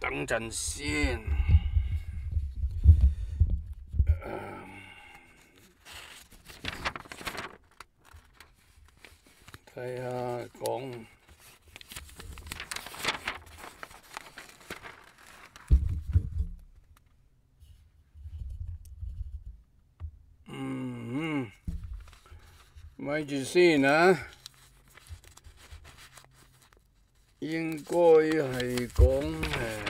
等陣先。睇下講。嗯，咪住先啊！應該係講誒。